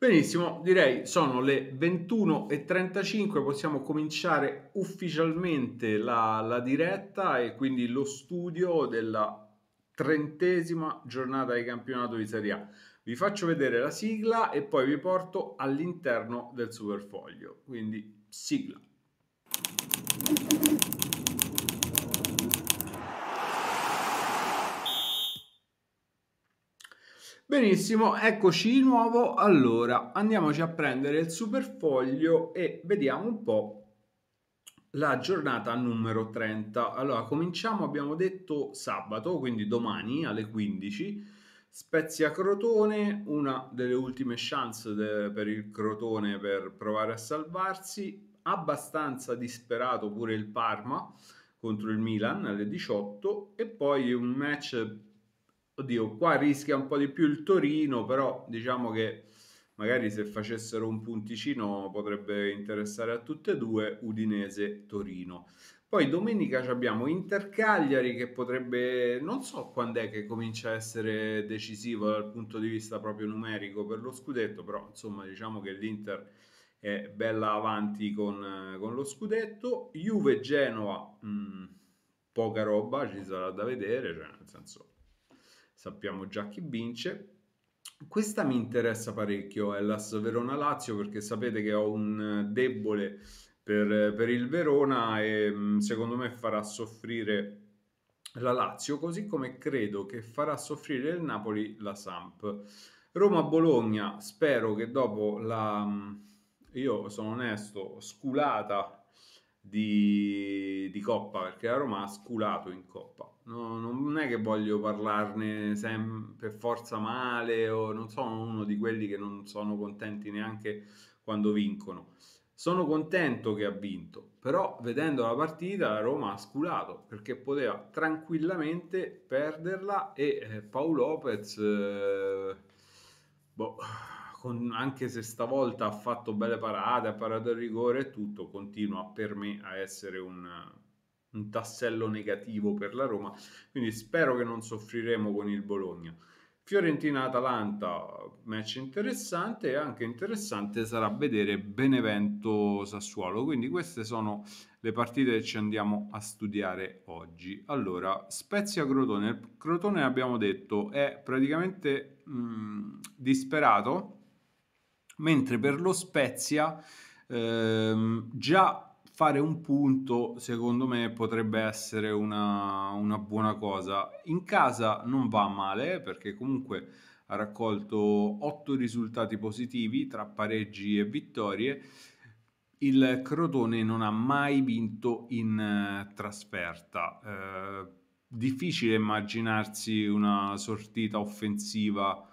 Benissimo, direi sono le 21.35, possiamo cominciare ufficialmente la, la, diretta e quindi lo studio della trentesima giornata di campionato di Serie A. Vi faccio vedere la sigla e poi vi porto all'interno del superfoglio, quindi sigla. Benissimo, eccoci di nuovo. Allora, andiamoci a prendere il superfoglio e vediamo un po' la giornata numero 30. Allora, cominciamo, abbiamo detto sabato, quindi domani alle 15. Spezia Crotone, una delle ultime chance de per il Crotone per provare a salvarsi. Abbastanza disperato pure il Parma contro il Milan alle 18 e poi un match oddio, qua rischia un po' di più il Torino, però diciamo che magari se facessero un punticino potrebbe interessare a tutte e due Udinese-Torino. Poi domenica abbiamo Inter-Cagliari che potrebbe, non so quando è che comincia a essere decisivo dal punto di vista proprio numerico per lo scudetto, però insomma diciamo che l'Inter è bella avanti con, con lo scudetto. Juve-Genoa, mm, poca roba, ci sarà da vedere, cioè nel senso sappiamo già chi vince. Questa mi interessa parecchio, è l'As Verona-Lazio, perché sapete che ho un eh, debole per, eh, per il Verona e mm, secondo me farà soffrire la Lazio, così come credo che farà soffrire il Napoli la Samp. Roma-Bologna, spero che dopo la, mm, io sono onesto, sculata di, di Coppa, perché la Roma ha sculato in Coppa No, non è che voglio parlarne per forza male o non sono uno di quelli che non sono contenti neanche quando vincono. Sono contento che ha vinto, però vedendo la partita Roma ha sculato perché poteva tranquillamente perderla e eh, Paolo Lopez, eh, boh, con, anche se stavolta ha fatto belle parate, ha parato il rigore e tutto, continua per me a essere un un tassello negativo per la Roma, quindi spero che non soffriremo con il Bologna. Fiorentina-Atalanta, match interessante e anche interessante sarà vedere Benevento-Sassuolo, quindi queste sono le partite che ci andiamo a studiare oggi. Allora, Spezia-Crotone, Crotone abbiamo detto è praticamente mh, mm, disperato, mentre per lo Spezia ehm, già fare un punto, secondo me, potrebbe essere una, una buona cosa. In casa non va male perché comunque ha raccolto otto risultati positivi tra pareggi e vittorie. Il Crotone non ha mai vinto in eh, trasferta. Eh, difficile immaginarsi una sortita offensiva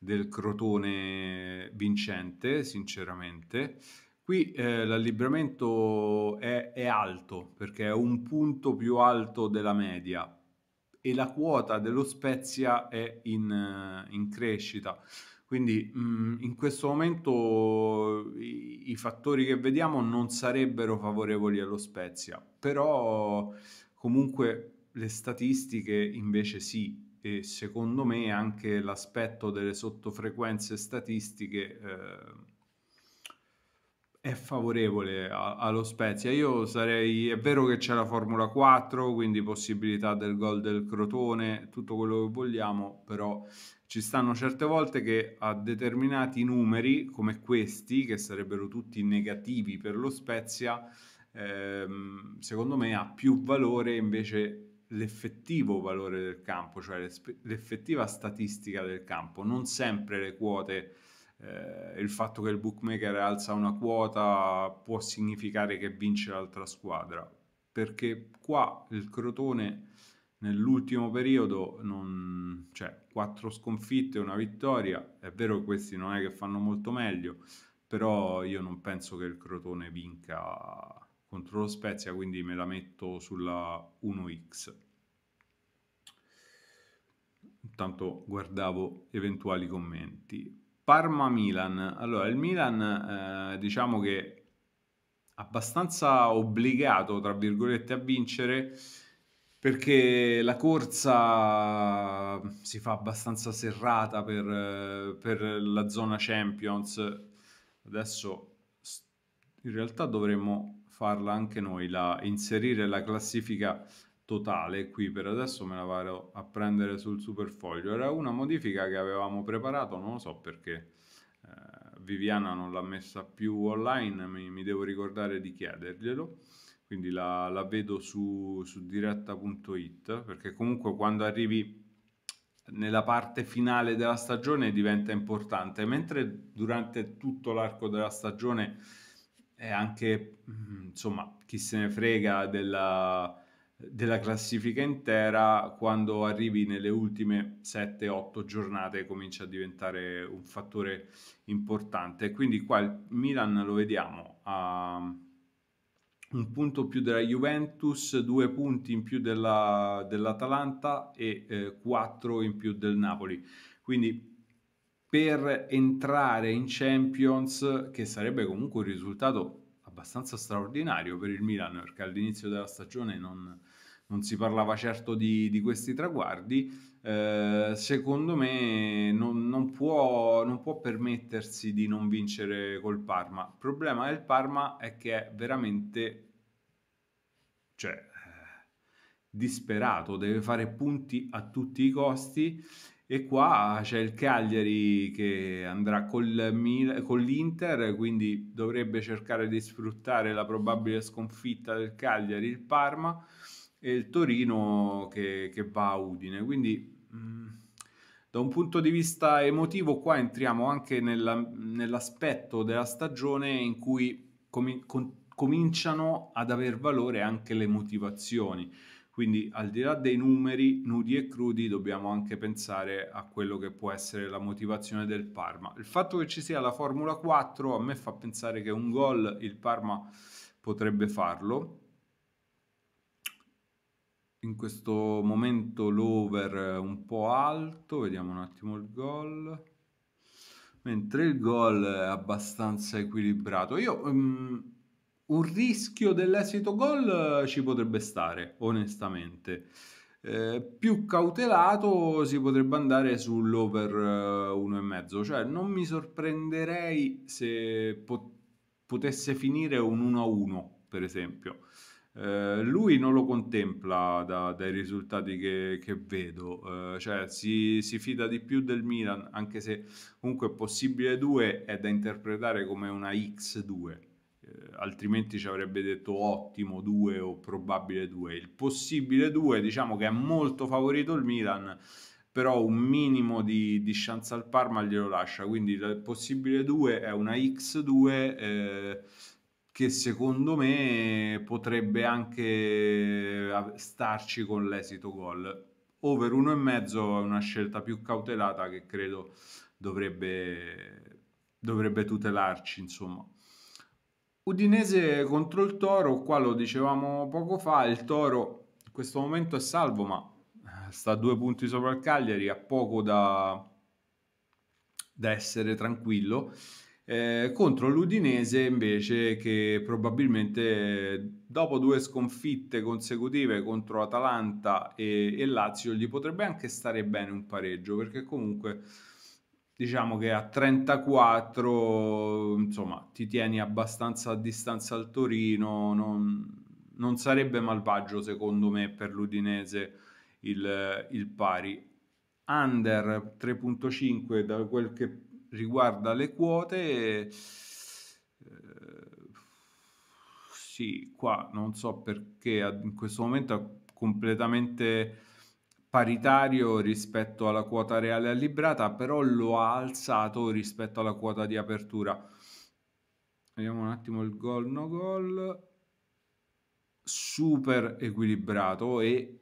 del Crotone vincente, sinceramente. Qui eh, l'allibramento è, è alto perché è un punto più alto della media e la quota dello Spezia è in, eh, in crescita. Quindi mh, mm, in questo momento i, i, fattori che vediamo non sarebbero favorevoli allo Spezia, però comunque le statistiche invece sì e secondo me anche l'aspetto delle sottofrequenze statistiche eh, è favorevole a- allo Spezia. Io sarei, è vero che c'è la Formula 4, quindi possibilità del gol del Crotone, tutto quello che vogliamo, però ci stanno certe volte che a determinati numeri come questi, che sarebbero tutti negativi per lo Spezia, ehm, secondo me ha più valore invece l'effettivo valore del campo, cioè l'effettiva statistica del campo, non sempre le quote eh, il fatto che il bookmaker alza una quota può significare che vince l'altra squadra, perché qua il Crotone nell'ultimo periodo non, cioè, quattro sconfitte e una vittoria, è vero che questi non è che fanno molto meglio, però io non penso che il Crotone vinca contro lo Spezia, quindi me la metto sulla 1x. Intanto guardavo eventuali commenti. Parma-Milan. Allora, il Milan eh, diciamo che è abbastanza obbligato, tra virgolette, a vincere perché la corsa si fa abbastanza serrata per, per la zona Champions. Adesso in realtà dovremmo farla anche noi, la, inserire la classifica totale qui per adesso me la vado a prendere sul superfoglio era una modifica che avevamo preparato non lo so perché eh, Viviana non l'ha messa più online mi, mi devo ricordare di chiederglielo quindi la, la vedo su, su diretta.it perché comunque quando arrivi nella parte finale della stagione diventa importante mentre durante tutto l'arco della stagione è anche mm, insomma chi se ne frega della della classifica intera, quando arrivi nelle ultime 7-8 giornate comincia a diventare un fattore importante. Quindi qua il Milan lo vediamo a un punto più della Juventus, due punti in più della, dell'Atalanta e eh, quattro in più del Napoli. Quindi per entrare in Champions, che sarebbe comunque un risultato abbastanza straordinario per il Milan, perché all'inizio della stagione non, non si parlava certo di, di questi traguardi, eh, secondo me non, non, può, non può permettersi di non vincere col Parma. Il problema del Parma è che è veramente... Cioè, eh, disperato, deve fare punti a tutti i costi. E qua c'è il Cagliari che andrà col Mil- con l'Inter, quindi dovrebbe cercare di sfruttare la probabile sconfitta del Cagliari, il Parma e il Torino che, che va a Udine. Quindi mh, mm, da un punto di vista emotivo qua entriamo anche nella, nell'aspetto della stagione in cui com- con- cominciano ad aver valore anche le motivazioni. Quindi al di là dei numeri nudi e crudi dobbiamo anche pensare a quello che può essere la motivazione del Parma. Il fatto che ci sia la Formula 4 a me fa pensare che un gol il Parma potrebbe farlo in questo momento l'over un po' alto, vediamo un attimo il gol, mentre il gol è abbastanza equilibrato. Io um, un rischio dell'esito gol ci potrebbe stare, onestamente. Eh, più cautelato si potrebbe andare sull'over 1,5, eh, cioè non mi sorprenderei se pot- potesse finire un 1-1, per esempio. Eh, lui non lo contempla da, dai risultati che, che vedo, eh, cioè si, si, fida di più del Milan, anche se comunque possibile 2 è da interpretare come una X2, eh, altrimenti ci avrebbe detto ottimo 2 o probabile 2. Il possibile 2 diciamo che è molto favorito il Milan, però un minimo di, di chance al Parma glielo lascia, quindi il possibile 2 è una X2 che secondo me potrebbe anche eh, starci con l'esito gol. Over 1,5 è una scelta più cautelata che credo dovrebbe, dovrebbe tutelarci, insomma. Udinese contro il Toro, qua lo dicevamo poco fa, il Toro in questo momento è salvo ma eh, sta a due punti sopra il Cagliari, ha poco da, da essere tranquillo eh, contro l'Udinese invece che probabilmente eh, dopo due sconfitte consecutive contro Atalanta e, e, Lazio gli potrebbe anche stare bene un pareggio perché comunque diciamo che a 34 insomma ti tieni abbastanza a distanza al Torino non, non sarebbe malvagio secondo me per l'Udinese il, il pari under 3.5 da quel che riguarda le quote, eh, sì, qua non so perché in questo momento è completamente paritario rispetto alla quota reale allibrata, librata, però lo ha alzato rispetto alla quota di apertura. Vediamo un attimo il gol no gol. Super equilibrato e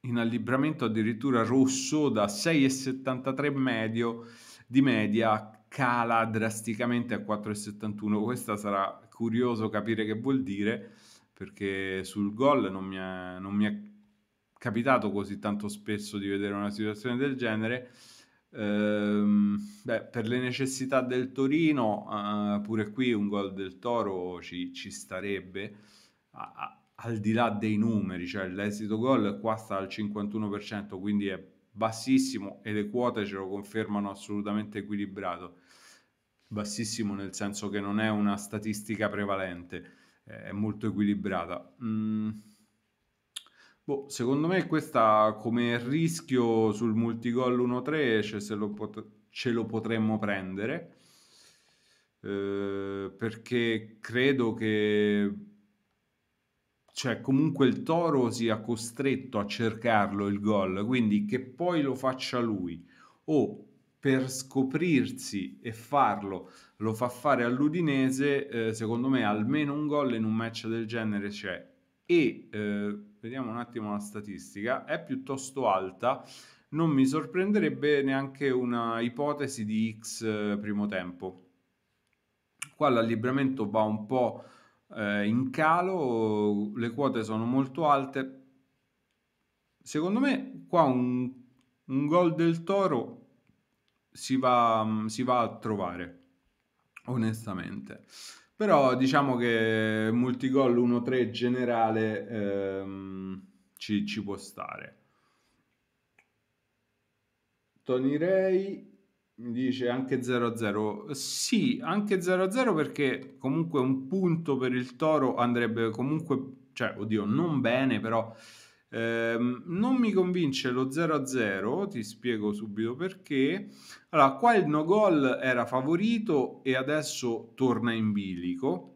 in allibramento addirittura rosso da 6,73 medio di media cala drasticamente a 4,71. Questa sarà curioso capire che vuol dire, perché sul gol non mi è, non mi è capitato così tanto spesso di vedere una situazione del genere. Ehm, beh, per le necessità del Torino, eh, pure qui un gol del Toro ci, ci starebbe. A, a, al di là dei numeri, cioè l'esito gol qua sta al 51%, quindi è bassissimo e le quote ce lo confermano assolutamente equilibrato. Bassissimo nel senso che non è una statistica prevalente, è molto equilibrata. Mm. Boh, secondo me questa come rischio sul multigol 1-3 cioè se lo pot- ce lo potremmo prendere eh, perché credo che cioè comunque il Toro sia costretto a cercarlo il gol, quindi che poi lo faccia lui o per scoprirsi e farlo lo fa fare all'Udinese, eh, secondo me almeno un gol in un match del genere c'è e eh, vediamo un attimo la statistica, è piuttosto alta, non mi sorprenderebbe neanche una ipotesi di X eh, primo tempo. Qua l'allibramento va un po' eh, in calo, le quote sono molto alte. Secondo me qua un, un gol del Toro si va, si va a trovare, onestamente. Però diciamo che multigol 1-3 generale ehm, ci, ci può stare. Tony Ray dice anche 0-0. Sì, anche 0-0 perché comunque un punto per il Toro andrebbe comunque, cioè, oddio, non bene, però ehm, non mi convince lo 0-0, ti spiego subito perché. Allora, qua il no gol era favorito e adesso torna in bilico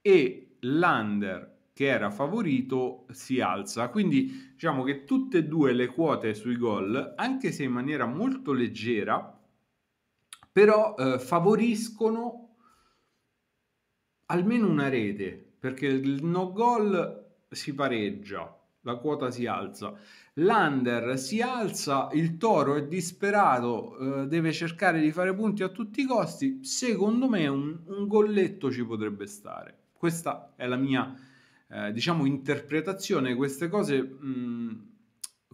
e l'under che era favorito si alza. Quindi diciamo che tutte e due le quote sui gol, anche se in maniera molto leggera, però eh, favoriscono almeno una rete, perché il no gol si pareggia, la quota si alza, l'under si alza, il toro è disperato, eh, deve cercare di fare punti a tutti i costi, secondo me un, un golletto ci potrebbe stare. Questa è la mia, eh, diciamo, interpretazione. Queste cose, mh, mm,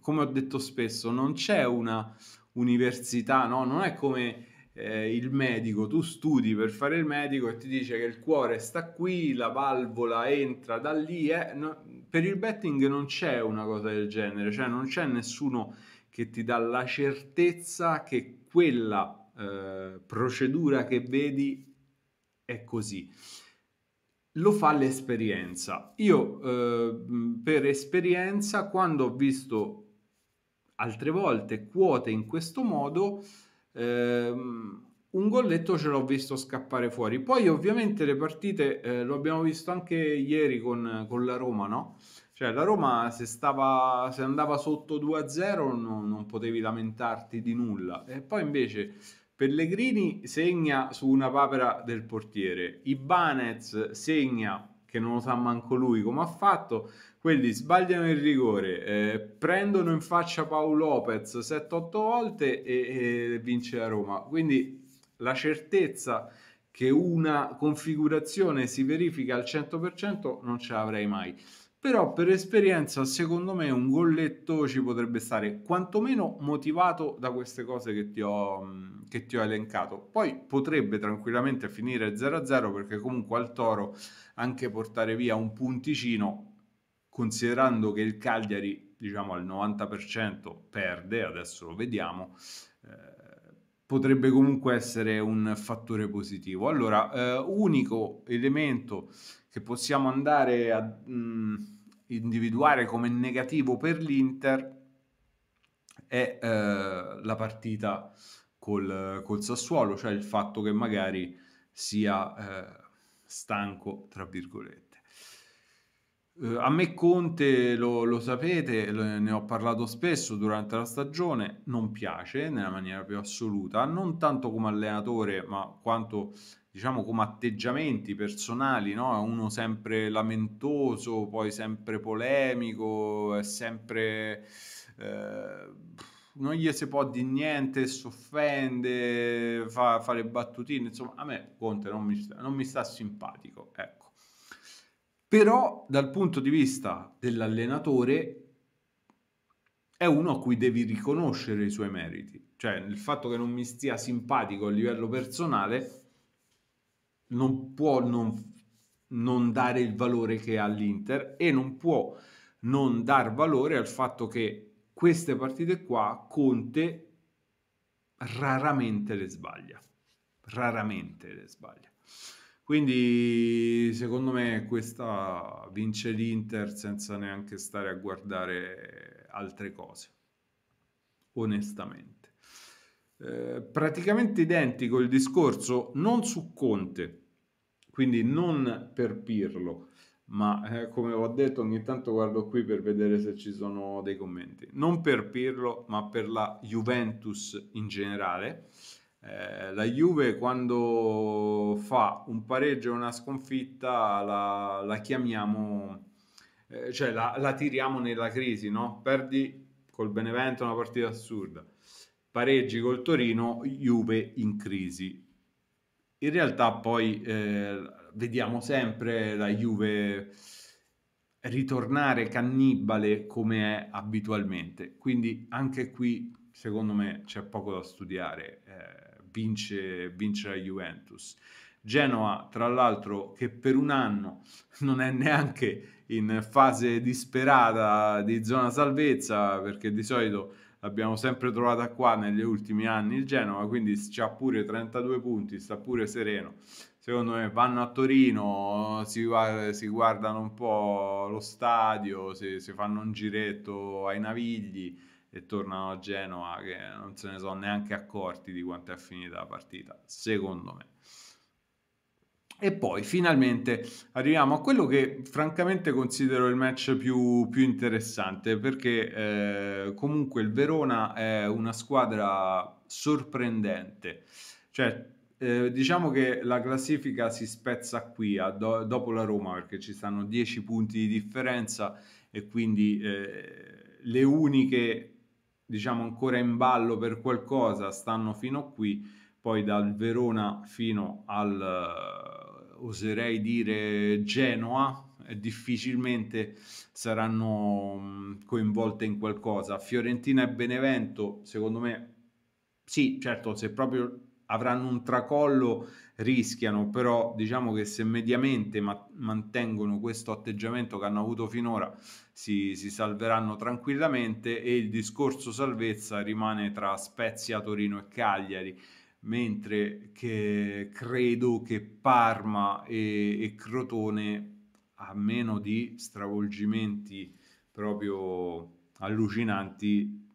come ho detto spesso, non c'è una università, no? Non è come eh, il medico, tu studi per fare il medico e ti dice che il cuore sta qui, la valvola entra da lì, eh, no, per il betting non c'è una cosa del genere, cioè non c'è nessuno che ti dà la certezza che quella eh, procedura che vedi è così lo fa l'esperienza. Io eh, per esperienza, quando ho visto altre volte quote in questo modo, Ehm, un golletto ce l'ho visto scappare fuori. Poi ovviamente le partite eh, lo abbiamo visto anche ieri con, con, la Roma, no? Cioè la Roma se, stava, se andava sotto 2-0 no, non potevi lamentarti di nulla. E poi invece Pellegrini segna su una papera del portiere, Ibanez segna che non lo sa manco lui come ha fatto. Quelli sbagliano il rigore, eh, prendono in faccia Paolo Lopez 7-8 volte e, e vince la Roma. Quindi la certezza che una configurazione si verifica al 100% non ce l'avrei mai però per esperienza secondo me un golletto ci potrebbe stare quantomeno motivato da queste cose che ti ho, mm, che ti ho elencato poi potrebbe tranquillamente finire 0-0 perché comunque al Toro anche portare via un punticino considerando che il Cagliari diciamo al 90% perde adesso lo vediamo eh, potrebbe comunque essere un fattore positivo allora eh, unico elemento che possiamo andare a mh, mm, individuare come negativo per l'Inter è eh, la partita col, col, Sassuolo, cioè il fatto che magari sia eh, stanco, tra virgolette. Eh, a me Conte, lo, lo sapete, lo, ne ho parlato spesso durante la stagione, non piace nella maniera più assoluta, non tanto come allenatore, ma quanto diciamo come atteggiamenti personali, no? uno sempre lamentoso, poi sempre polemico, è sempre... Eh, non gli si può di niente, si offende, fa, fa, le battutine, insomma a me Conte non mi, non mi sta simpatico, ecco. Però dal punto di vista dell'allenatore è uno a cui devi riconoscere i suoi meriti, cioè il fatto che non mi stia simpatico a livello personale non può non, non dare il valore che ha l'Inter e non può non dar valore al fatto che queste partite qua Conte raramente le sbaglia, raramente le sbaglia. Quindi secondo me questa vince l'Inter senza neanche stare a guardare altre cose, onestamente. Eh, praticamente identico il discorso non su Conte, quindi non per Pirlo, ma eh, come ho detto ogni tanto guardo qui per vedere se ci sono dei commenti, non per Pirlo, ma per la Juventus in generale. Eh, la Juve quando fa un pareggio e una sconfitta la, la chiamiamo, eh, cioè la, la, tiriamo nella crisi, no? Perdi col Benevento una partita assurda, pareggi col Torino, Juve in crisi in realtà poi eh, vediamo sempre la Juve ritornare cannibale come è abitualmente. Quindi anche qui, secondo me, c'è poco da studiare. Eh, vince, vince la Juventus. Genoa, tra l'altro, che per un anno non è neanche in fase disperata di zona salvezza, perché di solito l'abbiamo sempre trovata qua negli ultimi anni il Genova, quindi c'ha pure 32 punti, sta pure sereno. Secondo me vanno a Torino, si, si guardano un po' lo stadio, si, si fanno un giretto ai navigli e tornano a Genova che non se ne sono neanche accorti di quanto è finita la partita, secondo me. E poi finalmente arriviamo a quello che francamente considero il match più, più interessante perché eh, comunque il Verona è una squadra sorprendente. Cioè, eh, diciamo che la classifica si spezza qui a, do, dopo la Roma perché ci stanno 10 punti di differenza e quindi eh, le uniche diciamo ancora in ballo per qualcosa stanno fino qui poi dal Verona fino al oserei dire Genoa, eh, difficilmente saranno coinvolte in qualcosa. Fiorentina e Benevento, secondo me, sì, certo, se proprio avranno un tracollo rischiano, però diciamo che se mediamente ma- mantengono questo atteggiamento che hanno avuto finora si-, si salveranno tranquillamente e il discorso salvezza rimane tra Spezia, Torino e Cagliari mentre che credo che Parma e, e Crotone, a meno di stravolgimenti proprio allucinanti,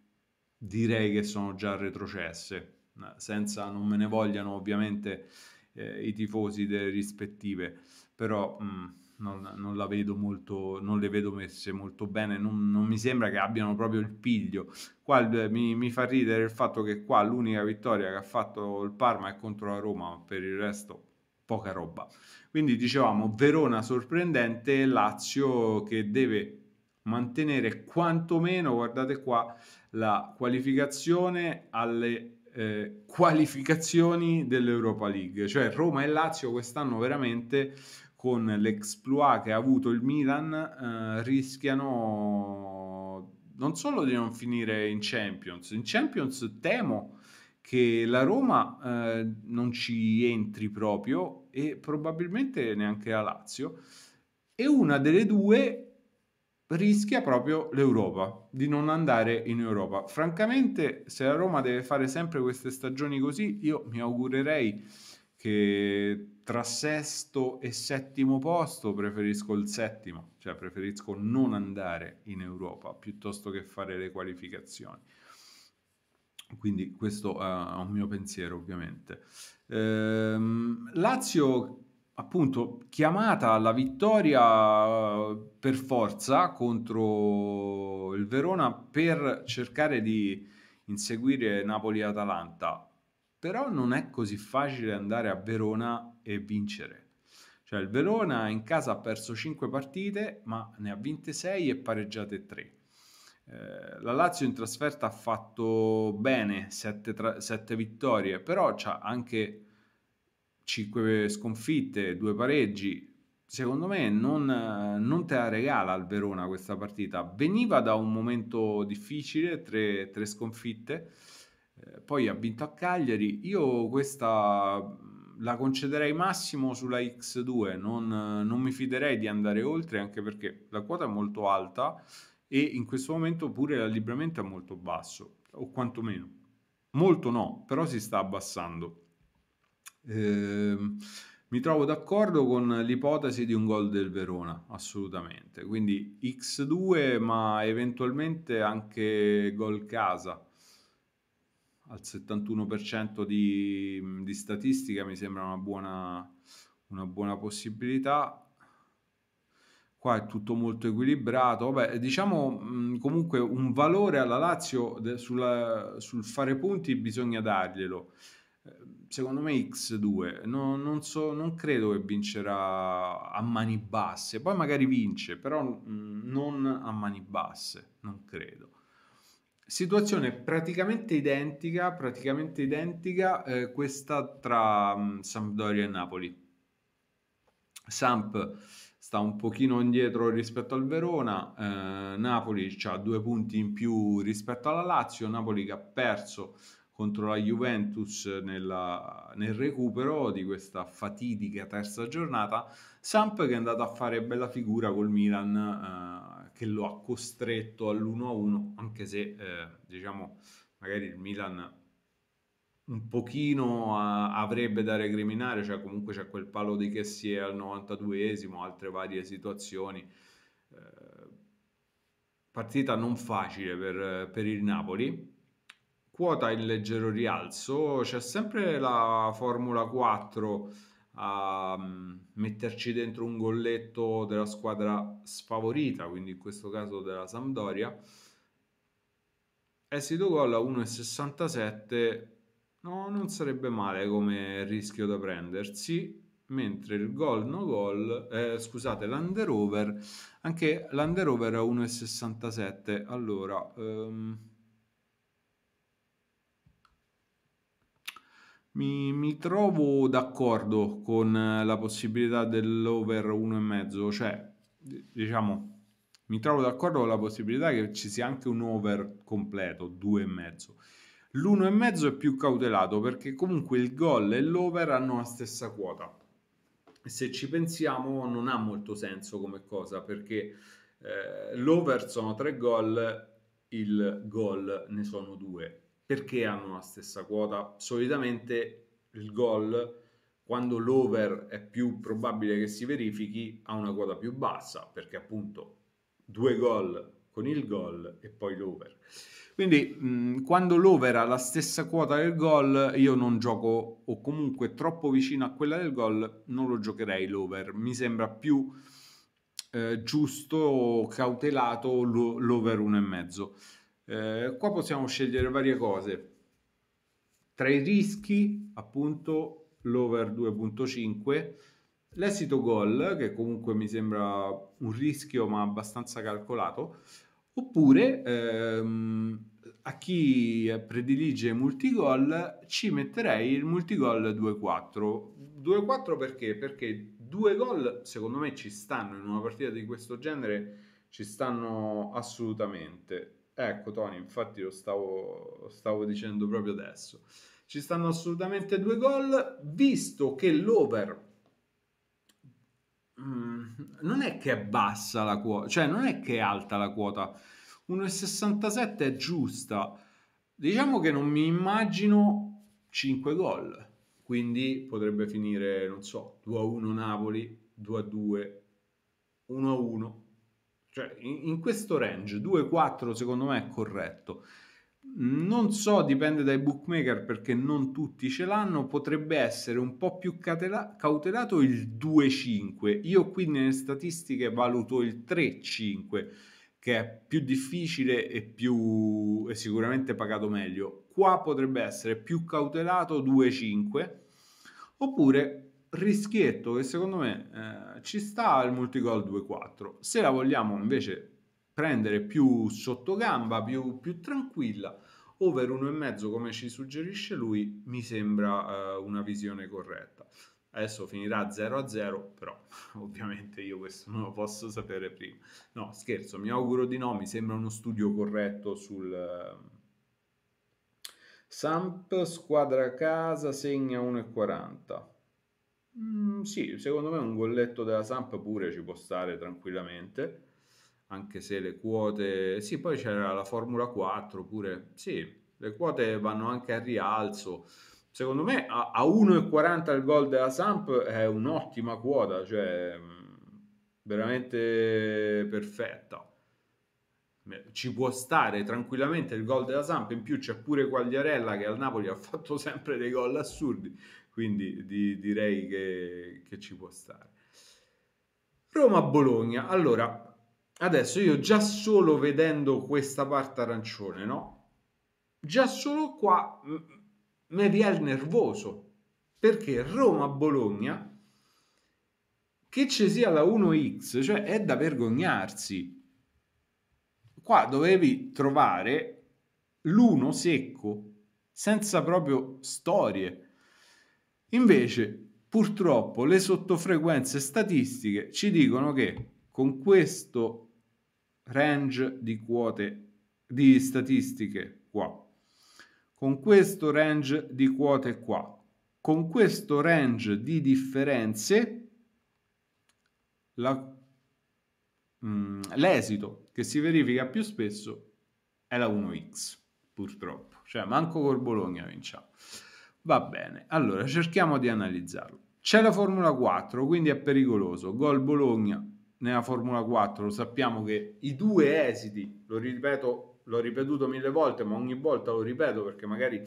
direi che sono già retrocesse, senza non me ne vogliano ovviamente eh, i tifosi delle rispettive, però... Mh, mm, non, non, la vedo molto, non le vedo messe molto bene, non, non mi sembra che abbiano proprio il piglio. Qua mi, mi, fa ridere il fatto che qua l'unica vittoria che ha fatto il Parma è contro la Roma, per il resto poca roba. Quindi dicevamo Verona sorprendente, Lazio che deve mantenere quantomeno, guardate qua, la qualificazione alle eh, qualificazioni dell'Europa League. Cioè Roma e Lazio quest'anno veramente con l'exploit che ha avuto il Milan eh, rischiano non solo di non finire in Champions, in Champions temo che la Roma eh, non ci entri proprio e probabilmente neanche la Lazio e una delle due rischia proprio l'Europa, di non andare in Europa. Francamente, se la Roma deve fare sempre queste stagioni così, io mi augurerei che tra sesto e settimo posto preferisco il settimo, cioè preferisco non andare in Europa piuttosto che fare le qualificazioni. Quindi questo è un mio pensiero ovviamente. Ehm, Lazio appunto chiamata alla vittoria eh, per forza contro il Verona per cercare di inseguire Napoli-Atalanta però non è così facile andare a Verona e vincere. Cioè il Verona in casa ha perso 5 partite, ma ne ha vinte 6 e pareggiate 3. Eh, la Lazio in trasferta ha fatto bene, 7, tra- 7 vittorie, però ha anche 5 sconfitte, 2 pareggi. Secondo me non, non, te la regala il Verona questa partita. Veniva da un momento difficile, 3 sconfitte, poi ha vinto a Cagliari. Io questa mm, la concederei massimo sulla X2, non, non, mi fiderei di andare oltre anche perché la quota è molto alta e in questo momento pure l'allibramento è molto basso, o quantomeno. Molto no, però si sta abbassando. Eh, mi trovo d'accordo con l'ipotesi di un gol del Verona, assolutamente. Quindi X2, ma eventualmente anche gol casa al 71% di, di, statistica mi sembra una buona, una buona possibilità. Qua è tutto molto equilibrato. Vabbè, diciamo mm, comunque un valore alla Lazio de, sulla, sul fare punti bisogna darglielo. Eh, secondo me X2, no, non, so, non credo che vincerà a mani basse, poi magari vince, però mm, non a mani basse, non credo. Situazione praticamente identica, praticamente identica eh, questa tra um, Sampdoria e Napoli. Samp sta un pochino indietro rispetto al Verona, eh, Napoli ha due punti in più rispetto alla Lazio, Napoli che ha perso contro la Juventus nella, nel recupero di questa fatidica terza giornata, Samp che è andato a fare bella figura col Milan eh, che lo ha costretto all'1-1, anche se eh, diciamo magari il Milan un pochino a, eh, avrebbe da recriminare, cioè comunque c'è quel palo di Chessie al 92esimo, altre varie situazioni. Eh, partita non facile per, per il Napoli. Quota in leggero rialzo, c'è sempre la Formula 4 a mm, metterci dentro un golletto della squadra sfavorita, quindi in questo caso della Sampdoria. Esito gol a 1,67 no, non sarebbe male come rischio da prendersi, mentre il gol no gol, eh, scusate, over, anche l'under over a 1,67. Allora, um, Mi, mi trovo d'accordo con eh, la possibilità dell'over 1,5, cioè diciamo mi trovo d'accordo con la possibilità che ci sia anche un over completo, 2,5. L'1,5 è più cautelato perché comunque il gol e l'over hanno la stessa quota. Se ci pensiamo non ha molto senso come cosa perché eh, l'over sono 3 gol, il gol ne sono 2 perché hanno la stessa quota? Solitamente il gol, quando l'over è più probabile che si verifichi, ha una quota più bassa, perché appunto due gol con il gol e poi l'over. Quindi mh, mm, quando l'over ha la stessa quota del gol, io non gioco o comunque troppo vicino a quella del gol, non lo giocherei l'over. Mi sembra più eh, giusto o cautelato l'over 1,5. Eh, qua possiamo scegliere varie cose. Tra i rischi, appunto, l'over 2.5, l'esito gol, che comunque mi sembra un rischio ma abbastanza calcolato, oppure ehm, a chi predilige multigol ci metterei il multigol 2-4. 2-4 perché? Perché due gol secondo me ci stanno in una partita di questo genere, ci stanno assolutamente. Ecco Tony, infatti lo stavo, lo stavo dicendo proprio adesso. Ci stanno assolutamente due gol, visto che l'over mm, non è che è bassa la quota, cioè non è che è alta la quota, 1,67 è giusta. Diciamo che non mi immagino 5 gol, quindi potrebbe finire, non so, 2-1 Napoli, 2-2, 1-1, cioè, in, in questo range 2-4 secondo me è corretto. Non so, dipende dai bookmaker perché non tutti ce l'hanno, potrebbe essere un po' più catela- cautelato il 2-5. Io qui nelle statistiche valuto il 3-5 che è più difficile e più e sicuramente pagato meglio. Qua potrebbe essere più cautelato 2-5 oppure rischietto che secondo me eh, ci sta al multigol 2-4. Se la vogliamo invece prendere più sottogamba, più, più tranquilla, over 1,5 come ci suggerisce lui, mi sembra eh, una visione corretta. Adesso finirà 0 0, però ovviamente io questo non lo posso sapere prima. No, scherzo, mi auguro di no, mi sembra uno studio corretto sul... Eh, Samp, squadra a casa, segna 1,40. Mm, sì, secondo me un golletto della Samp pure ci può stare tranquillamente, anche se le quote... Sì, poi c'era la Formula 4 pure, sì, le quote vanno anche a rialzo. Secondo me a, a 1,40 il gol della Samp è un'ottima quota, cioè mm, veramente perfetta. Ci può stare tranquillamente il gol della Samp, in più c'è pure Quagliarella che al Napoli ha fatto sempre dei gol assurdi, quindi di, direi che, che ci può stare. Roma-Bologna, allora adesso io già solo vedendo questa parte arancione, no? Già solo qua mi viene nervoso perché Roma-Bologna che ci sia la 1x, cioè è da vergognarsi. Qua dovevi trovare l'uno secco, senza proprio storie. Invece, purtroppo, le sottofrequenze statistiche ci dicono che con questo range di quote di statistiche qua, con questo range di quote qua, con questo range di differenze, la, mm, l'esito che si verifica più spesso è la 1x, purtroppo. Cioè, manco col Bologna vinciamo. Va bene, allora cerchiamo di analizzarlo. C'è la Formula 4, quindi è pericoloso. Gol Bologna nella Formula 4, lo sappiamo che i due esiti, lo ripeto, l'ho ripetuto mille volte, ma ogni volta lo ripeto perché magari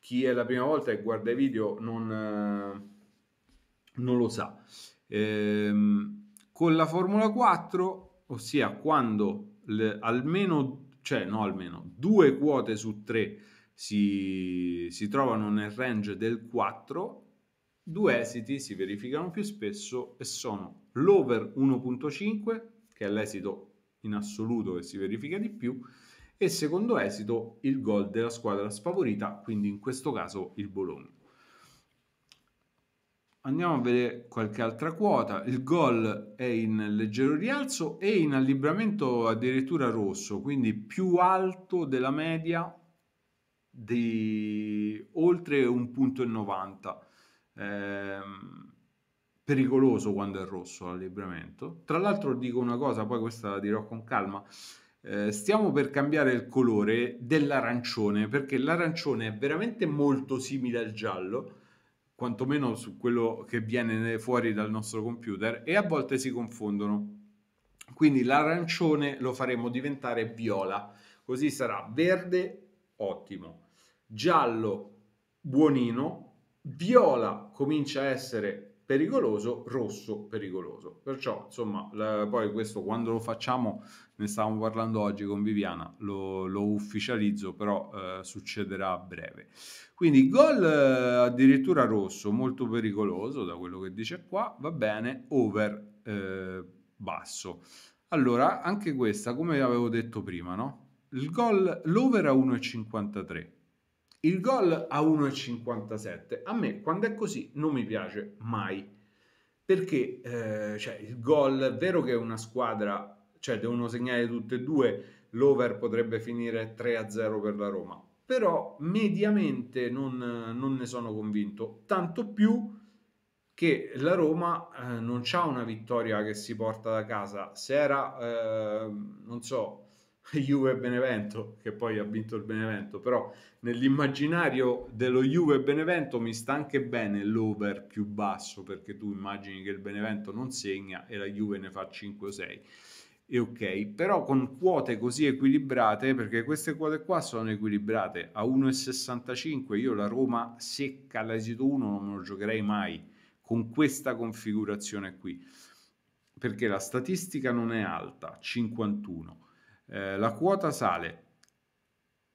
chi è la prima volta e guarda i video non, eh, non lo sa. Ehm, con la Formula 4, ossia quando le, almeno, cioè no almeno, due quote su tre si, si trovano nel range del 4, due esiti si verificano più spesso e sono l'over 1.5, che è l'esito in assoluto che si verifica di più, e secondo esito il gol della squadra sfavorita, quindi in questo caso il Bologna. Andiamo a vedere qualche altra quota. Il gol è in leggero rialzo e in allibramento addirittura rosso, quindi più alto della media di oltre un punto e 90. ehm, pericoloso quando è rosso l'allineamento. Tra l'altro dico una cosa, poi questa la dirò con calma. Eh, stiamo per cambiare il colore dell'arancione perché l'arancione è veramente molto simile al giallo, quantomeno su quello che viene fuori dal nostro computer e a volte si confondono. Quindi l'arancione lo faremo diventare viola, così sarà verde ottimo, giallo buonino, viola comincia a essere pericoloso, rosso pericoloso. Perciò, insomma, la, poi questo quando lo facciamo, ne stavamo parlando oggi con Viviana, lo, lo ufficializzo, però eh, succederà a breve. Quindi gol eh, addirittura rosso, molto pericoloso da quello che dice qua, va bene, over eh, basso. Allora, anche questa, come avevo detto prima, no? Il gol, l'over a 1,53 il gol a 1,57 a me quando è così non mi piace mai perché eh, cioè, il gol è vero che è una squadra cioè devono segnare tutte e due l'over potrebbe finire 3-0 per la Roma però mediamente non, non, ne sono convinto tanto più che la Roma eh, non ha una vittoria che si porta da casa se era eh, non so Juve Benevento, che poi ha vinto il Benevento, però nell'immaginario dello Juve Benevento mi sta anche bene l'over più basso, perché tu immagini che il Benevento non segna e la Juve ne fa 5 o 6. E ok, però con quote così equilibrate, perché queste quote qua sono equilibrate, a 1,65 io la Roma secca all'esito 1 non me lo giocherei mai, con questa configurazione qui, perché la statistica non è alta, 51 eh, la quota sale.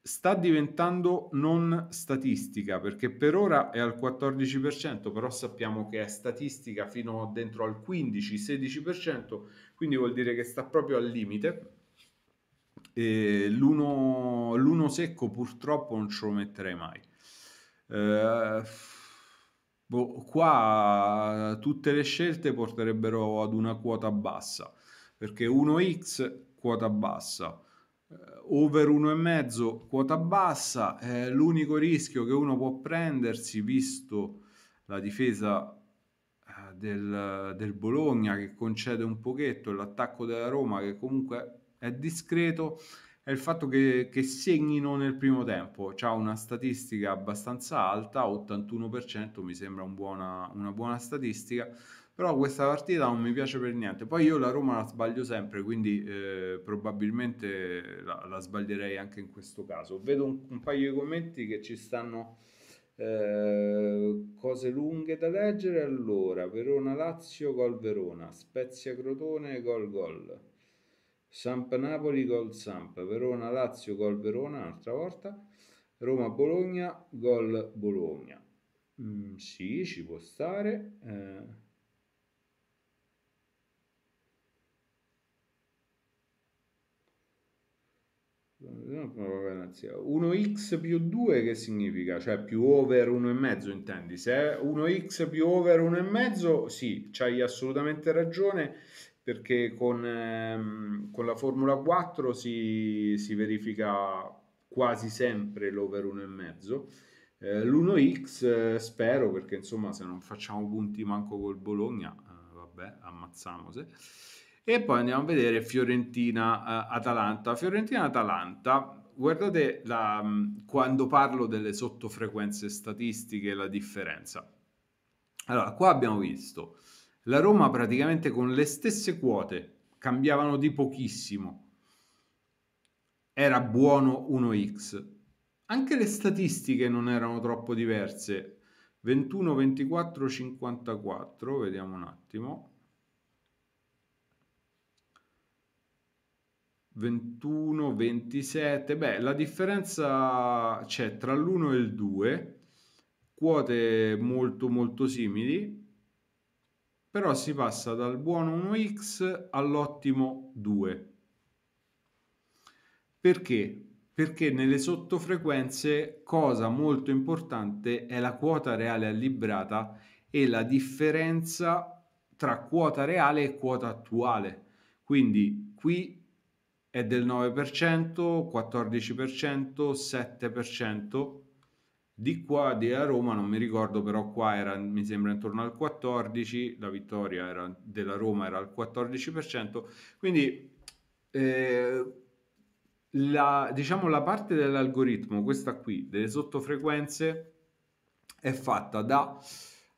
Sta diventando non statistica perché per ora è al 14%, però sappiamo che è statistica fino dentro al 15-16%, quindi vuol dire che sta proprio al limite. E l'uno, l'uno secco purtroppo non ce lo metterei mai. Eh, boh, qua tutte le scelte porterebbero ad una quota bassa perché 1x quota bassa. Eh, over 1,5 quota bassa è l'unico rischio che uno può prendersi visto la difesa eh, del, del Bologna che concede un pochetto e l'attacco della Roma che comunque è discreto è il fatto che, che segnino nel primo tempo. C'ha una statistica abbastanza alta, 81% mi sembra un buona, una buona statistica però questa partita non mi piace per niente. Poi io la Roma la sbaglio sempre, quindi eh, probabilmente la, la, sbaglierei anche in questo caso. Vedo un, un paio di commenti che ci stanno eh, cose lunghe da leggere. Allora, Verona-Lazio, gol Verona, Spezia-Crotone, gol gol. Samp-Napoli, gol Samp, Verona-Lazio, gol Verona, un'altra volta. Roma-Bologna, gol Bologna. Mm, sì, ci può stare. Eh. 1x più 2 che significa? Cioè più over 1,5 intendi? Se è 1x più over 1,5 sì, c'hai assolutamente ragione perché con, ehm, con la formula 4 si, si verifica quasi sempre l'over 1,5. Eh, l'1x eh, spero perché insomma se non facciamo punti manco col Bologna, eh, vabbè, ammazzamose. E poi andiamo a vedere Fiorentina-Atalanta. Eh, Fiorentina-Atalanta, guardate la, mm, quando parlo delle sottofrequenze statistiche la differenza. Allora, qua abbiamo visto la Roma praticamente con le stesse quote, cambiavano di pochissimo. Era buono 1x. Anche le statistiche non erano troppo diverse. 21, 24, 54, vediamo un attimo. 21, 27, beh la differenza c'è tra l'1 e il 2, quote molto molto simili, però si passa dal buono 1x all'ottimo 2. Perché? Perché nelle sottofrequenze cosa molto importante è la quota reale allibrata e la differenza tra quota reale e quota attuale. Quindi qui è del 9%, 14%, 7%. Di qua di Roma non mi ricordo, però qua era, mi sembra intorno al 14%, la vittoria era, della Roma era al 14%, quindi eh, la, diciamo, la parte dell'algoritmo, questa qui, delle sottofrequenze, è fatta da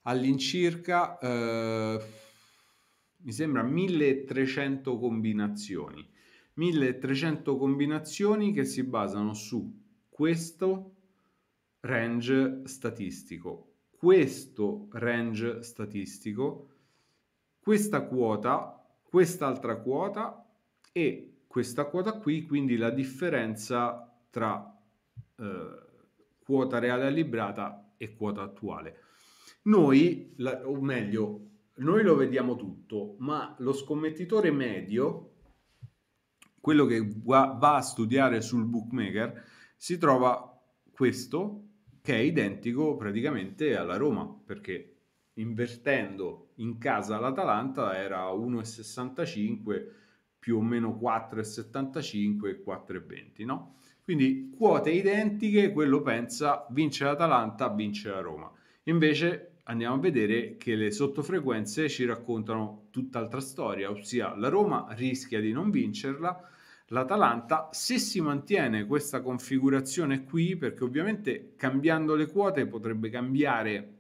all'incirca, eh, mi sembra, 1300 combinazioni 1300 combinazioni che si basano su questo range statistico, questo range statistico, questa quota, quest'altra quota e questa quota qui, quindi la differenza tra eh, quota reale allibrata e quota attuale. Noi, la, o meglio, noi lo vediamo tutto, ma lo scommettitore medio quello che va a studiare sul bookmaker, si trova questo che è identico praticamente alla Roma, perché invertendo in casa l'Atalanta era 1,65 più o meno 4,75 4,20, no? Quindi quote identiche, quello pensa vince l'Atalanta, vince la Roma. Invece andiamo a vedere che le sottofrequenze ci raccontano tutt'altra storia, ossia la Roma rischia di non vincerla, l'Atalanta se si mantiene questa configurazione qui perché ovviamente cambiando le quote potrebbe cambiare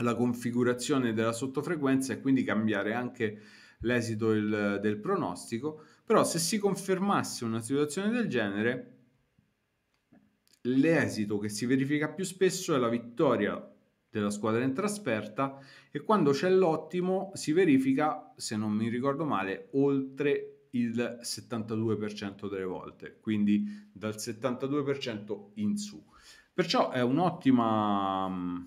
la configurazione della sottofrequenza e quindi cambiare anche l'esito del, del pronostico però se si confermasse una situazione del genere l'esito che si verifica più spesso è la vittoria della squadra in trasferta e quando c'è l'ottimo si verifica se non mi ricordo male oltre il 72% delle volte, quindi dal 72% in su. Perciò è un'ottima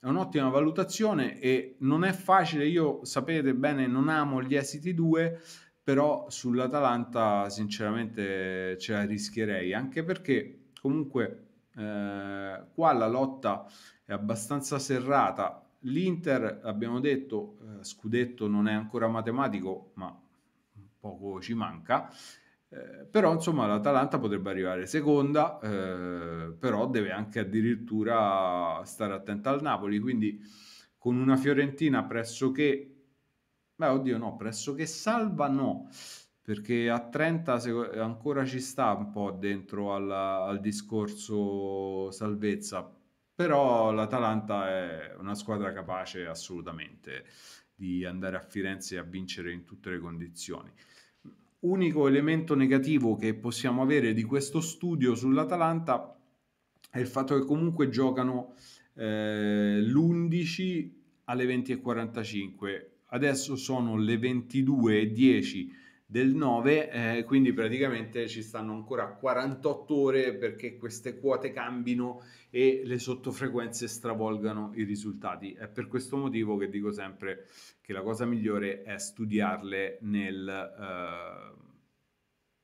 è un'ottima valutazione e non è facile, io sapete bene non amo gli esiti 2, però sull'Atalanta sinceramente ce la rischierei, anche perché comunque eh, qua la lotta è abbastanza serrata, l'Inter abbiamo detto, eh, scudetto non è ancora matematico, ma poco ci manca. Eh, però insomma l'Atalanta potrebbe arrivare seconda, eh, però deve anche addirittura stare attenta al Napoli, quindi con una Fiorentina pressoché... Beh, oddio no, pressoché salva no, perché a 30 ancora ci sta un po' dentro alla, al discorso salvezza, però l'Atalanta è una squadra capace assolutamente di andare a Firenze a vincere in tutte le condizioni unico elemento negativo che possiamo avere di questo studio sull'Atalanta è il fatto che comunque giocano eh, l'11 alle 20.45, adesso sono le 22.10 del 9, eh, quindi praticamente ci stanno ancora 48 ore perché queste quote cambino e le sottofrequenze stravolgano i risultati. È per questo motivo che dico sempre che la cosa migliore è studiarle nel... Eh,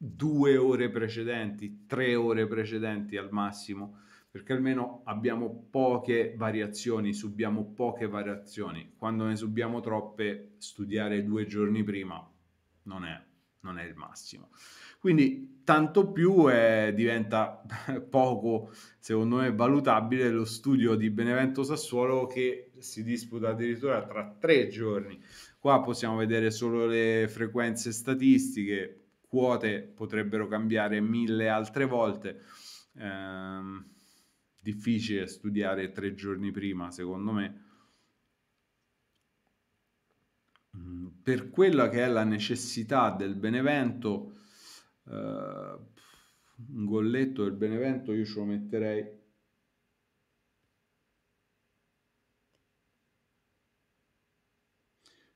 due ore precedenti, tre ore precedenti al massimo, perché almeno abbiamo poche variazioni, subiamo poche variazioni. Quando ne subiamo troppe, studiare due giorni prima non è non è il massimo. Quindi tanto più eh, diventa poco, secondo me, valutabile lo studio di Benevento Sassuolo che si disputa addirittura tra tre giorni. Qua possiamo vedere solo le frequenze statistiche, quote potrebbero cambiare mille altre volte. Ehm, difficile studiare tre giorni prima, secondo me Mm, per quella che è la necessità del Benevento, eh, un golletto del Benevento io ce lo metterei.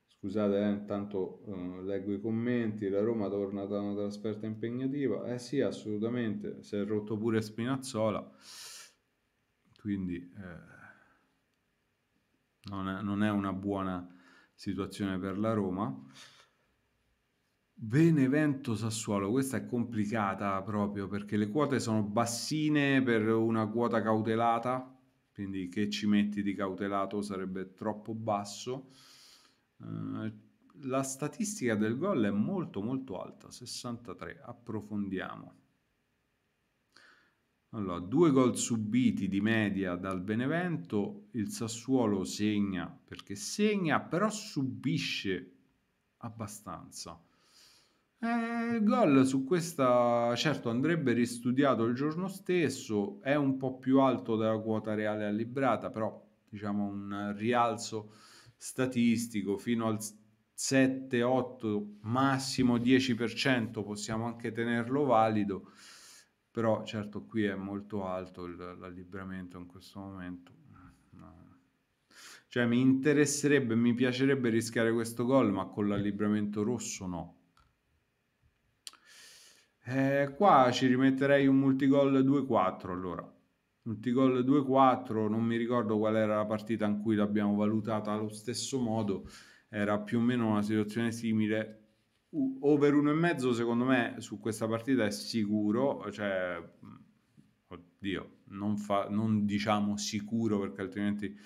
Scusate, eh, intanto eh, leggo i commenti, la Roma torna da una trasferta impegnativa. Eh sì, assolutamente, si è rotto pure Spinazzola, quindi eh, non è, non, è, una buona situazione per la Roma. Benevento Sassuolo, questa è complicata proprio perché le quote sono bassine per una quota cautelata, quindi che ci metti di cautelato sarebbe troppo basso. Uh, la statistica del gol è molto molto alta, 63, approfondiamo. Allora, due gol subiti di media dal Benevento, il Sassuolo segna perché segna, però subisce abbastanza. Eh, il gol su questa, certo, andrebbe ristudiato il giorno stesso, è un po' più alto della quota reale allibrata, però diciamo un rialzo statistico fino al 7-8, massimo 10%, possiamo anche tenerlo valido però certo qui è molto alto l'allibramento in questo momento. No. Cioè mi interesserebbe, mi piacerebbe rischiare questo gol, ma con l'allibramento rosso no. Eh, qua ci rimetterei un multigol 2-4 allora. Multigol 2-4, non mi ricordo qual era la partita in cui l'abbiamo valutata allo stesso modo, era più o meno una situazione simile, over 1,5 secondo me su questa partita è sicuro, cioè, mm, oddio, non, fa, non diciamo sicuro perché altrimenti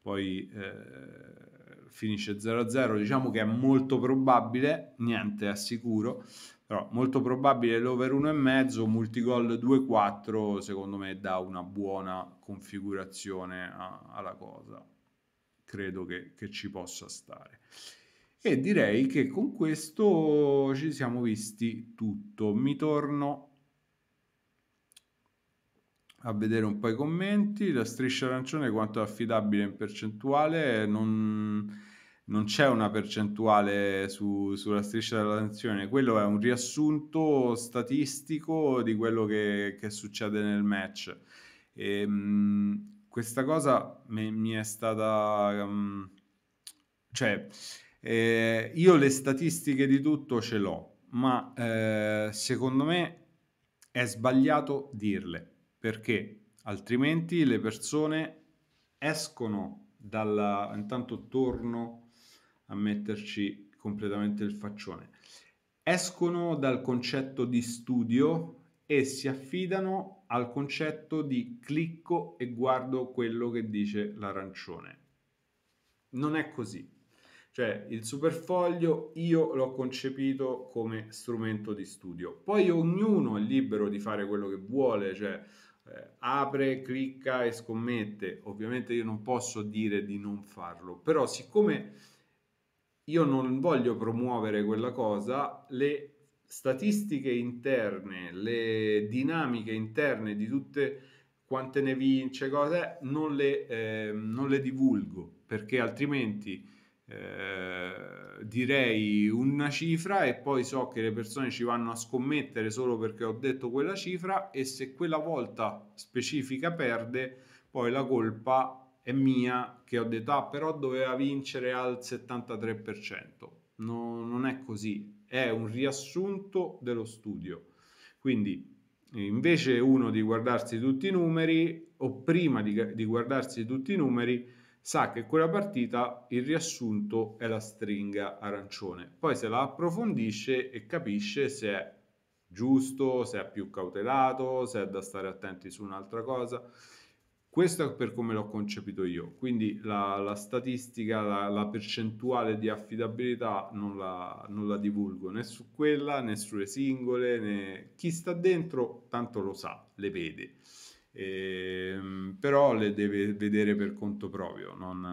poi eh, finisce 0-0, diciamo che è molto probabile, niente è sicuro, però molto probabile l'over 1,5, multigol 2-4 secondo me dà una buona configurazione a, alla cosa, credo che, che ci possa stare. E direi che con questo ci siamo visti tutto. Mi torno a vedere un po' i commenti. La striscia arancione quanto è affidabile in percentuale? Non, non c'è una percentuale su, sulla striscia della tensione, quello è un riassunto statistico di quello che, che succede nel match. E, ehm, mh, questa cosa mi, mi è stata... Um, cioè, eh, io le statistiche di tutto ce l'ho, ma eh, secondo me è sbagliato dirle, perché altrimenti le persone escono dalla... intanto torno a metterci completamente il faccione, escono dal concetto di studio e si affidano al concetto di clicco e guardo quello che dice l'arancione. Non è così. Cioè il superfoglio io l'ho concepito come strumento di studio. Poi ognuno è libero di fare quello che vuole, cioè eh, apre, clicca e scommette. Ovviamente io non posso dire di non farlo, però siccome io non voglio promuovere quella cosa, le statistiche interne, le dinamiche interne di tutte quante ne vince, cose, non le, eh, non le divulgo, perché altrimenti eh, direi una cifra e poi so che le persone ci vanno a scommettere solo perché ho detto quella cifra e se quella volta specifica perde, poi la colpa è mia che ho detto ah però doveva vincere al 73%. No, non è così, è un riassunto dello studio. Quindi invece uno di guardarsi tutti i numeri o prima di, di guardarsi tutti i numeri sa che quella partita il riassunto è la stringa arancione. Poi se la approfondisce e capisce se è giusto, se è più cautelato, se è da stare attenti su un'altra cosa. Questo è per come l'ho concepito io, quindi la, la statistica, la, la, percentuale di affidabilità non la, non la, divulgo né su quella né sulle singole, né... chi sta dentro tanto lo sa, le vede eh, però le deve vedere per conto proprio, non...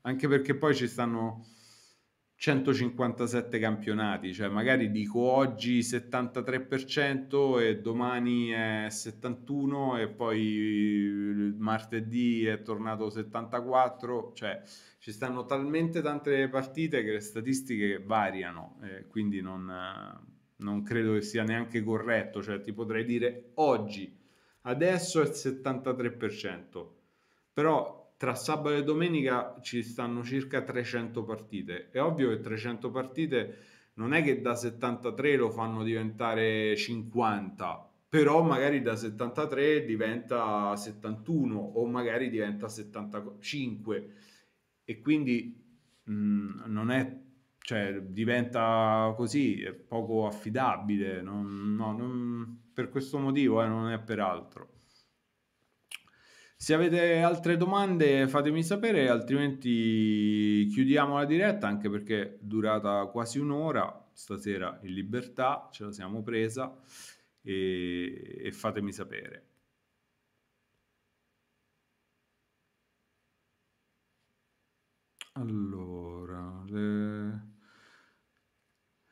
anche perché poi ci stanno 157 campionati, cioè magari dico oggi 73% e domani è 71% e poi martedì è tornato 74%, cioè ci stanno talmente tante partite che le statistiche variano, eh, quindi non, non credo che sia neanche corretto, cioè ti potrei dire oggi adesso è il 73%, però tra sabato e domenica ci stanno circa 300 partite. È ovvio che 300 partite non è che da 73 lo fanno diventare 50, però magari da 73 diventa 71 o magari diventa 75 e quindi mh, mm, non è cioè diventa così è poco affidabile non, no, non, per questo motivo e eh, non è per altro. Se avete altre domande fatemi sapere, altrimenti chiudiamo la diretta anche perché è durata quasi un'ora, stasera in libertà, ce la siamo presa e, e fatemi sapere. Allora, le...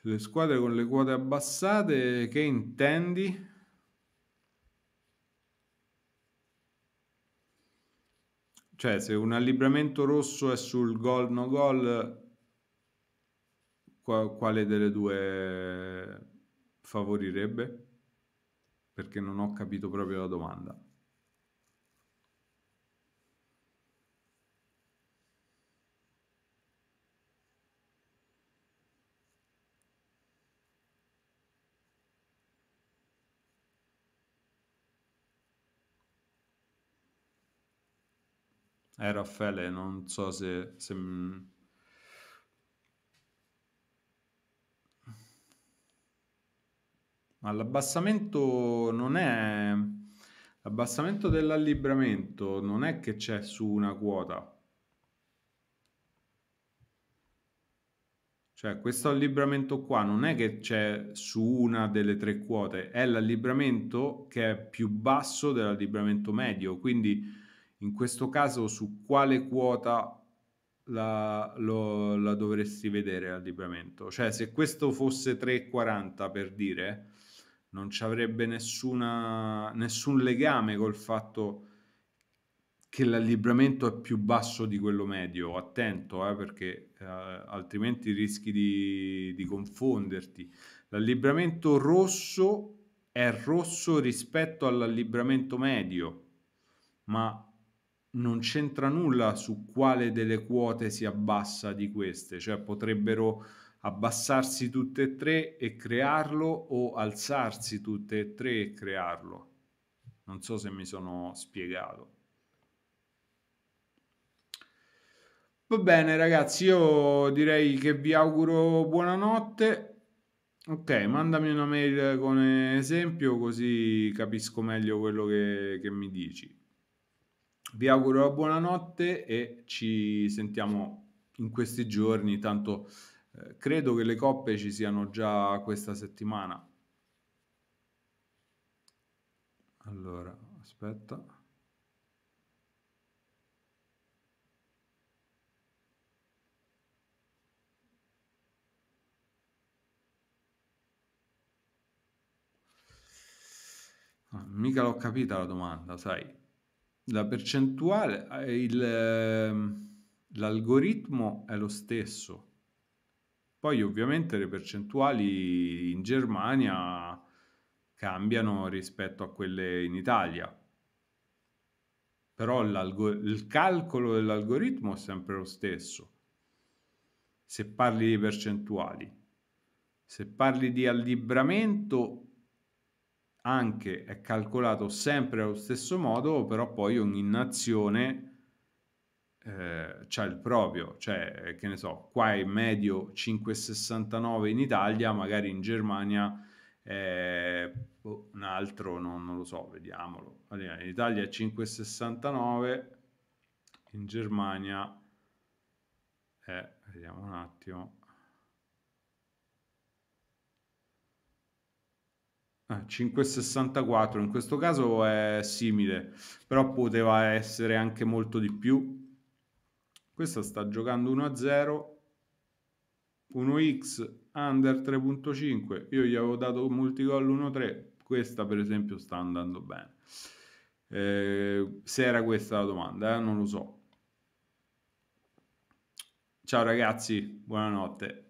le, squadre con le quote abbassate, che intendi? Cioè, se un allibramento rosso è sul gol no gol, quale delle due favorirebbe? Perché non ho capito proprio la domanda. Eh, Raffaele, non so se... se... Ma l'abbassamento non è... L'abbassamento dell'allibramento non è che c'è su una quota. Cioè, questo allibramento qua non è che c'è su una delle tre quote, è l'allibramento che è più basso dell'allibramento medio, quindi in questo caso su quale quota la, lo, la dovresti vedere al libramento? Cioè se questo fosse 3,40 per dire, non ci avrebbe nessuna, nessun legame col fatto che l'allibramento è più basso di quello medio, attento eh, perché eh, altrimenti rischi di, di confonderti. L'allibramento rosso è rosso rispetto all'allibramento medio, ma non c'entra nulla su quale delle quote si abbassa di queste, cioè potrebbero abbassarsi tutte e tre e crearlo o alzarsi tutte e tre e crearlo. Non so se mi sono spiegato. Va bene ragazzi, io direi che vi auguro buonanotte. Ok, mandami una mail con esempio così capisco meglio quello che, che mi dici. Vi auguro buonanotte e ci sentiamo in questi giorni, tanto eh, credo che le coppe ci siano già questa settimana. Allora, aspetta. Ah, mica l'ho capita la domanda, sai. La percentuale, eh, il, ehm, l'algoritmo è lo stesso. Poi ovviamente le percentuali in Germania cambiano rispetto a quelle in Italia. Però il calcolo dell'algoritmo è sempre lo stesso. Se parli di percentuali, se parli di allibramento, anche è calcolato sempre allo stesso modo, però poi ogni nazione eh, c'ha il proprio, cioè eh, che ne so, qua è medio 5,69 in Italia, magari in Germania eh, un altro, non, non, lo so, vediamolo. Allora, in Italia è 5,69, in Germania è, vediamo un attimo, Ah, eh, 5,64 in questo caso è simile, però poteva essere anche molto di più. Questa sta giocando 1-0, 1x, under 3.5, io gli avevo dato multigol 1-3, questa per esempio sta andando bene. Eh, se era questa la domanda, eh? non lo so. Ciao ragazzi, buonanotte.